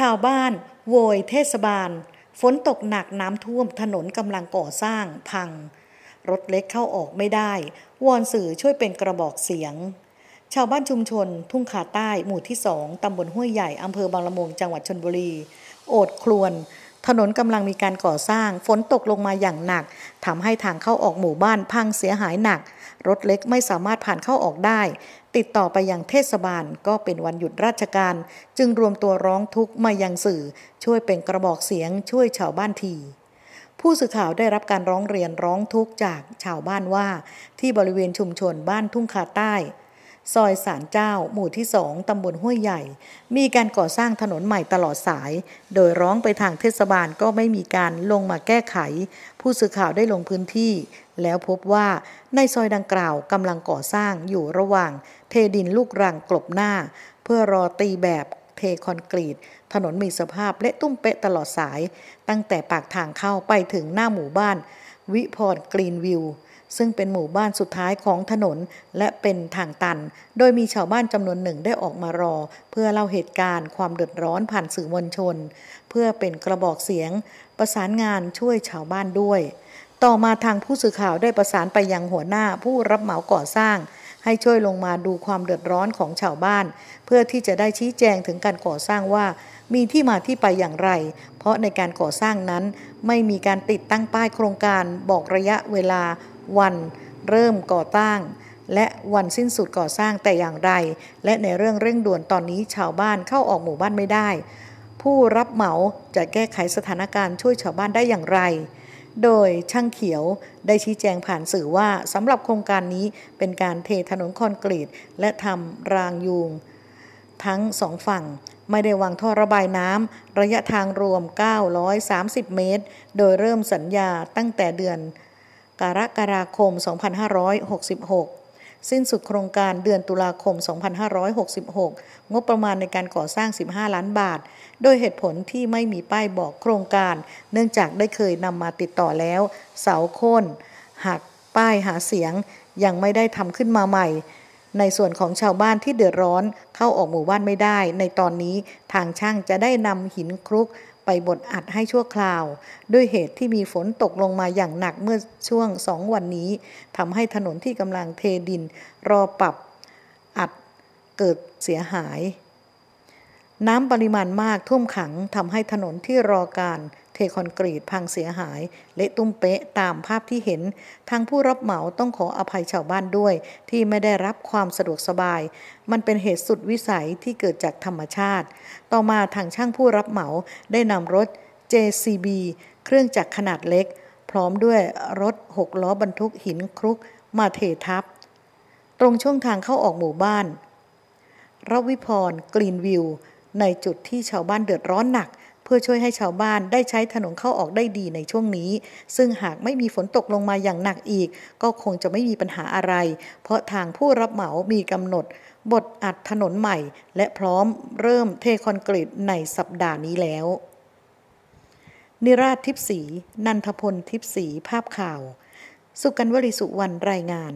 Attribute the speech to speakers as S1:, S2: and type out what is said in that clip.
S1: ชาวบ้าน โวยเทศบาล ฝนตกหนักน้ำท่วมถนนกำลังก่อสร้างพัง รถเล็กเข้าออกไม่ได้วอนสื่อช่วยเป็นกระบอกเสียง ชาวบ้านชุมชนทุ่งขาใต้หมู่ที่สองตำบลห้วยใหญ่ อำเภอบางละมุงจังหวัดชนบุรี โอดครวนถนนกำลังมีการก่อสร้างฝนตกลงมาอย่างหนักทำให้ทางเข้าออกหมู่บ้านพังเสียหายหนัก รถเล็กไม่สามารถผ่านเข้าออกได้ ติดต่อไปอยังเทศบาล ก็เป็นวันหยุดราชการ จึงรวมตัวร้องทุกข์มายังสื่อช่วยเป็นกระบอกเสียงช่วยชาวบ้านที ผู้สื่อข่าวได้รับการร้องเรียนร้องทุกข์จากชาวบ้านว่า ที่บริเวณชุมชนบ้านทุ่งคาใต้ซอยสารเจ้าหมู่ที่สองตำบลห้วยใหญ่ มีการก่อสร้างถนนใหม่ตลอดสาย โดยร้องไปทางเทศบาลก็ไม่มีการลงมาแก้ไข ผู้สื่อข่าวได้ลงพื้นที่ แล้วพบว่าในซอยดังกล่าวกำลังก่อสร้างอยู่ระหว่างเทดินลูกรังกลบหน้า เพื่อรอตีแบบเทคอนกรีต ถนนมีสภาพเละตุ้มเปะตลอดสาย ตั้งแต่ปากทางเข้าไปถึงหน้าหมู่บ้าน วิพรกรีนวิวซึ่งเป็นหมู่บ้านสุดท้ายของถนนและเป็นทางตัน โดยมีชาวบ้านจำนวนหนึ่งได้ออกมารอ เพื่อเล่าเหตุการณ์ ความเดือดร้อนผ่านสื่อมวลชน เพื่อเป็นกระบอกเสียงประสานงานช่วยชาวบ้านด้วย ต่อมาทางผู้สื่อข่าวได้ประสานไปยังหัวหน้าผู้รับเหมาก่อสร้างให้ช่วยลงมาดูความเดือดร้อนของชาวบ้าน เพื่อที่จะได้ชี้แจงถึงการก่อสร้างว่า มีที่มาที่ไปอย่างไร เพราะในการก่อสร้างนั้น ไม่มีการติดตั้งป้ายโครงการ บอกระยะเวลา วันเริ่มก่อตั้ง และวันสิ้นสุดก่อสร้างแต่อย่างไร และในเรื่องเร่งด่วนตอนนี้ชาวบ้านเข้าออกหมู่บ้านไม่ได้ ผู้รับเหมาจะแก้ไขสถานการณ์ช่วยชาวบ้านได้อย่างไรโดยช่างเขียวได้ชี้แจงผ่านสื่อว่าสำหรับโครงการนี้เป็นการเทถนนคอนกรีตและทำรางยูง ทั้งสองฝั่งไม่ได้วางท่อระบายน้ำระยะทางรวม 930 เมตร โดยเริ่มสัญญาตั้งแต่เดือนกรกฎาคม 2566สิ้นสุดโครงการเดือนตุลาคม 2566 งบประมาณในการก่อสร้าง 15 ล้านบาท โดยเหตุผลที่ไม่มีป้ายบอกโครงการ เนื่องจากได้เคยนำมาติดต่อแล้ว เสาโค่นหักป้ายหาเสียงยังไม่ได้ทำขึ้นมาใหม่ในส่วนของชาวบ้านที่เดือดร้อนเข้าออกหมู่บ้านไม่ได้ ในตอนนี้ทางช่างจะได้นำหินคลุกไปบดอัดให้ชั่วคราว ด้วยเหตุที่มีฝนตกลงมาอย่างหนักเมื่อช่วงสองวันนี้ทำให้ถนนที่กำลังเทดินรอปรับอัดเกิดเสียหายน้ำปริมาณมากท่วมขังทำให้ถนนที่รอการเทคอนกรีตพังเสียหายเละตุ้มเป๊ะตามภาพที่เห็นทางผู้รับเหมาต้องขออภัยชาวบ้านด้วยที่ไม่ได้รับความสะดวกสบายมันเป็นเหตุสุดวิสัยที่เกิดจากธรรมชาติต่อมาทางช่างผู้รับเหมาได้นำรถ JCB เครื่องจักรขนาดเล็กพร้อมด้วยรถหกล้อบรรทุกหินคลุกมาเททับตรงช่วงทางเข้าออกหมู่บ้านรวิพรกรีนวิวในจุดที่ชาวบ้านเดือดร้อนหนัก เพื่อช่วยให้ชาวบ้านได้ใช้ถนนเข้าออกได้ดีในช่วงนี้ ซึ่งหากไม่มีฝนตกลงมาอย่างหนักอีก ก็คงจะไม่มีปัญหาอะไร เพราะทางผู้รับเหมามีกำหนด บทอัดถนนใหม่ และพร้อมเริ่มเทคอนกรีตในสัปดาห์นี้แล้ว นิราชทิพสีนันทพลทิพสีภาพข่าว สุกันวริสุวรรณรายงาน